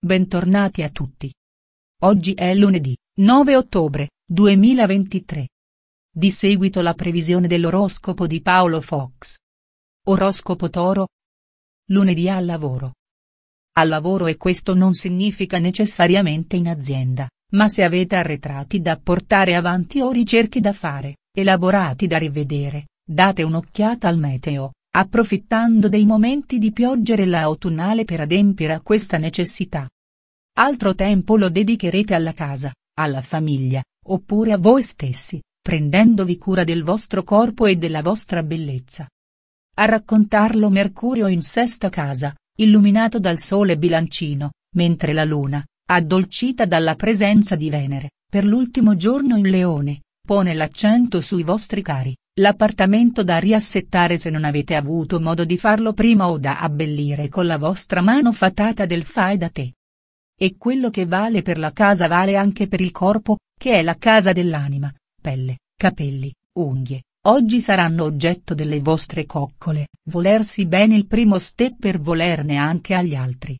Bentornati a tutti. Oggi è lunedì, 9 ottobre, 2023. Di seguito la previsione dell'oroscopo di Paolo Fox. Oroscopo Toro. Lunedì al lavoro. Al lavoro e questo non significa necessariamente in azienda, ma se avete arretrati da portare avanti o ricerche da fare, elaborati da rivedere, date un'occhiata al meteo, approfittando dei momenti di pioggerella autunnale per adempiere a questa necessità. Altro tempo lo dedicherete alla casa, alla famiglia, oppure a voi stessi, prendendovi cura del vostro corpo e della vostra bellezza. A raccontarlo Mercurio in sesta casa, illuminato dal sole bilancino, mentre la luna, addolcita dalla presenza di Venere, per l'ultimo giorno in Leone, pone l'accento sui vostri cari, L'appartamento da riassettare se non avete avuto modo di farlo prima o da abbellire con la vostra mano fatata del fai da te. E quello che vale per la casa vale anche per il corpo, che è la casa dell'anima, pelle, capelli, unghie, oggi saranno oggetto delle vostre coccole, volersi bene il primo step per volerne anche agli altri.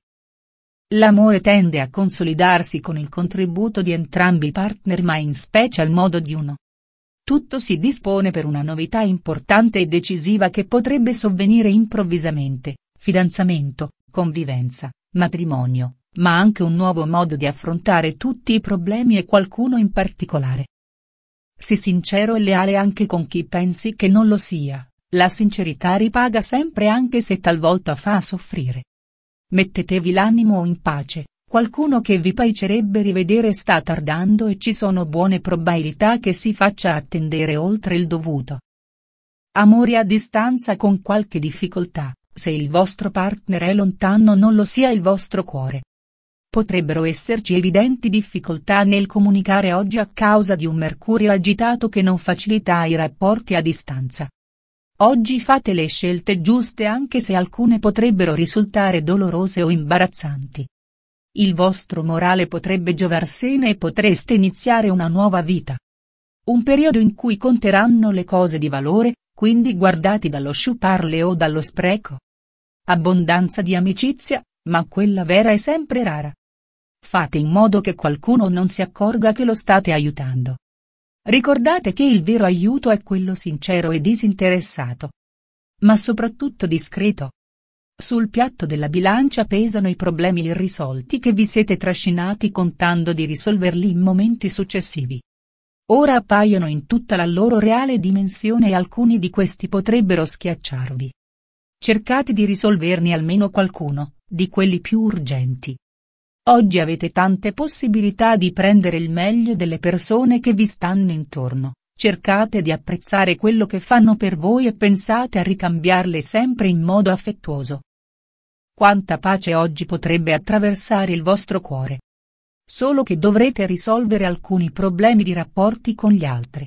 L'amore tende a consolidarsi con il contributo di entrambi i partner ma in special modo di uno tutto si dispone per una novità importante e decisiva che potrebbe sovvenire improvvisamente, fidanzamento, convivenza, matrimonio, ma anche un nuovo modo di affrontare tutti i problemi e qualcuno in particolare. Si sincero e leale anche con chi pensi che non lo sia, la sincerità ripaga sempre anche se talvolta fa soffrire. Mettetevi l'animo in pace, Qualcuno che vi piacerebbe rivedere sta tardando e ci sono buone probabilità che si faccia attendere oltre il dovuto. Amori a distanza con qualche difficoltà, se il vostro partner è lontano non lo sia il vostro cuore. Potrebbero esserci evidenti difficoltà nel comunicare oggi a causa di un mercurio agitato che non facilita i rapporti a distanza. Oggi fate le scelte giuste anche se alcune potrebbero risultare dolorose o imbarazzanti il vostro morale potrebbe giovarsene e potreste iniziare una nuova vita. Un periodo in cui conteranno le cose di valore, quindi guardati dallo sciuparle o dallo spreco. Abbondanza di amicizia, ma quella vera è sempre rara. Fate in modo che qualcuno non si accorga che lo state aiutando. Ricordate che il vero aiuto è quello sincero e disinteressato. Ma soprattutto discreto. Sul piatto della bilancia pesano i problemi irrisolti che vi siete trascinati contando di risolverli in momenti successivi. Ora appaiono in tutta la loro reale dimensione e alcuni di questi potrebbero schiacciarvi. Cercate di risolverne almeno qualcuno, di quelli più urgenti. Oggi avete tante possibilità di prendere il meglio delle persone che vi stanno intorno, cercate di apprezzare quello che fanno per voi e pensate a ricambiarle sempre in modo affettuoso. Quanta pace oggi potrebbe attraversare il vostro cuore. Solo che dovrete risolvere alcuni problemi di rapporti con gli altri.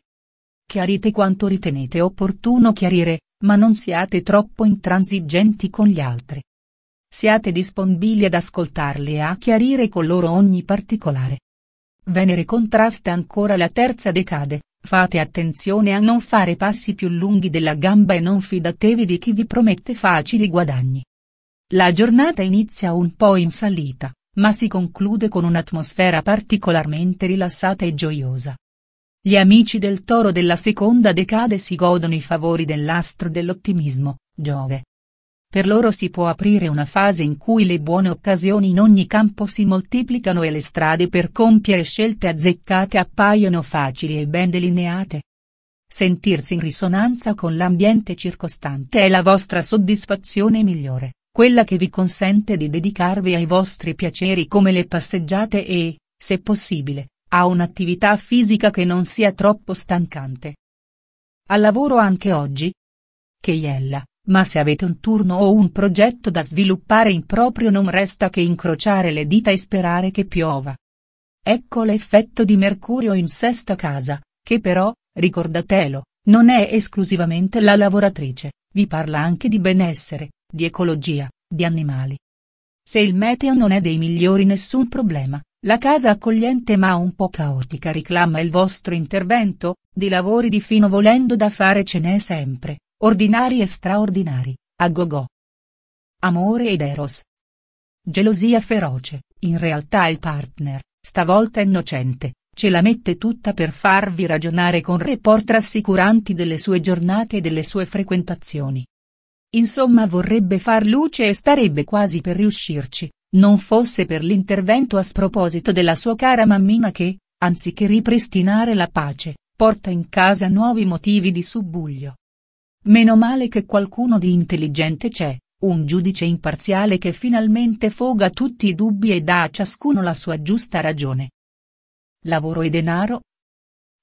Chiarite quanto ritenete opportuno chiarire, ma non siate troppo intransigenti con gli altri. Siate disponibili ad ascoltarli e a chiarire con loro ogni particolare. Venere contrasta ancora la terza decade, fate attenzione a non fare passi più lunghi della gamba e non fidatevi di chi vi promette facili guadagni. La giornata inizia un po' in salita, ma si conclude con un'atmosfera particolarmente rilassata e gioiosa. Gli amici del toro della seconda decade si godono i favori dell'astro dell'ottimismo, Giove. Per loro si può aprire una fase in cui le buone occasioni in ogni campo si moltiplicano e le strade per compiere scelte azzeccate appaiono facili e ben delineate. Sentirsi in risonanza con l'ambiente circostante è la vostra soddisfazione migliore quella che vi consente di dedicarvi ai vostri piaceri come le passeggiate e, se possibile, a un'attività fisica che non sia troppo stancante. Al lavoro anche oggi? Che iella, ma se avete un turno o un progetto da sviluppare in proprio non resta che incrociare le dita e sperare che piova. Ecco l'effetto di Mercurio in sesta casa, che però, ricordatelo, non è esclusivamente la lavoratrice. Vi parla anche di benessere, di ecologia, di animali. Se il meteo non è dei migliori nessun problema, la casa accogliente ma un po' caotica reclama il vostro intervento, di lavori di fino volendo da fare ce n'è sempre, ordinari e straordinari, a go go. Amore ed eros. Gelosia feroce, in realtà il partner, stavolta innocente, ce la mette tutta per farvi ragionare con report rassicuranti delle sue giornate e delle sue frequentazioni. Insomma vorrebbe far luce e starebbe quasi per riuscirci, non fosse per l'intervento a sproposito della sua cara mammina che, anziché ripristinare la pace, porta in casa nuovi motivi di subbuglio. Meno male che qualcuno di intelligente c'è, un giudice imparziale che finalmente foga tutti i dubbi e dà a ciascuno la sua giusta ragione lavoro e denaro?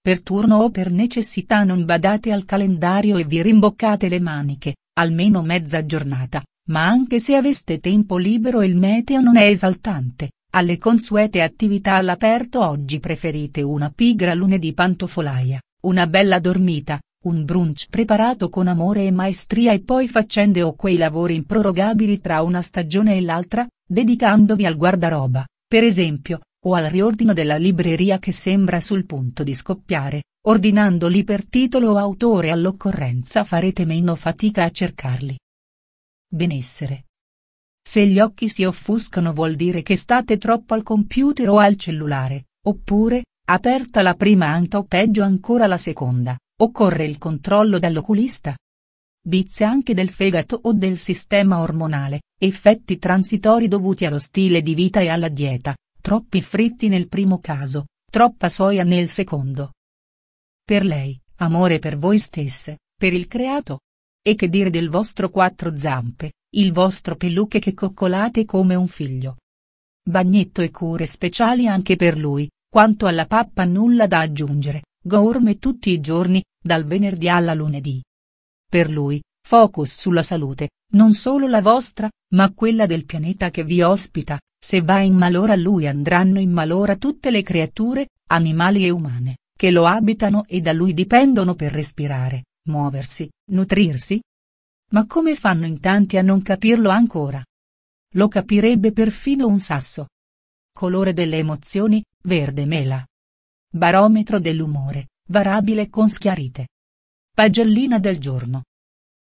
Per turno o per necessità non badate al calendario e vi rimboccate le maniche, almeno mezza giornata, ma anche se aveste tempo libero il meteo non è esaltante, alle consuete attività all'aperto oggi preferite una pigra lunedì pantofolaia, una bella dormita, un brunch preparato con amore e maestria e poi faccende o quei lavori improrogabili tra una stagione e l'altra, dedicandovi al guardaroba, per esempio, o al riordino della libreria che sembra sul punto di scoppiare, ordinandoli per titolo o autore all'occorrenza farete meno fatica a cercarli. Benessere. Se gli occhi si offuscano vuol dire che state troppo al computer o al cellulare, oppure, aperta la prima anta o peggio ancora la seconda, occorre il controllo dall'oculista. Bizze anche del fegato o del sistema ormonale, effetti transitori dovuti allo stile di vita e alla dieta, troppi fritti nel primo caso, troppa soia nel secondo. Per lei, amore per voi stesse, per il creato. E che dire del vostro quattro zampe, il vostro peluche che coccolate come un figlio. Bagnetto e cure speciali anche per lui, quanto alla pappa nulla da aggiungere, gourmet tutti i giorni, dal venerdì alla lunedì. Per lui, Focus sulla salute, non solo la vostra, ma quella del pianeta che vi ospita, se va in malora lui andranno in malora tutte le creature, animali e umane, che lo abitano e da lui dipendono per respirare, muoversi, nutrirsi. Ma come fanno in tanti a non capirlo ancora? Lo capirebbe perfino un sasso. Colore delle emozioni, verde mela. Barometro dell'umore, varabile con schiarite. Pagellina del giorno